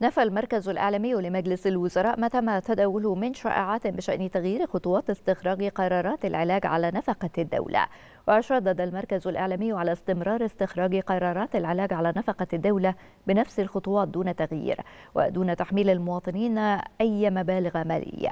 نفى المركز الإعلامي لمجلس الوزراء ما تم تداوله من شائعات بشأن تغيير خطوات استخراج قرارات العلاج على نفقة الدولة وشدد المركز الإعلامي على استمرار استخراج قرارات العلاج على نفقة الدولة بنفس الخطوات دون تغيير ودون تحميل المواطنين أي مبالغ مالية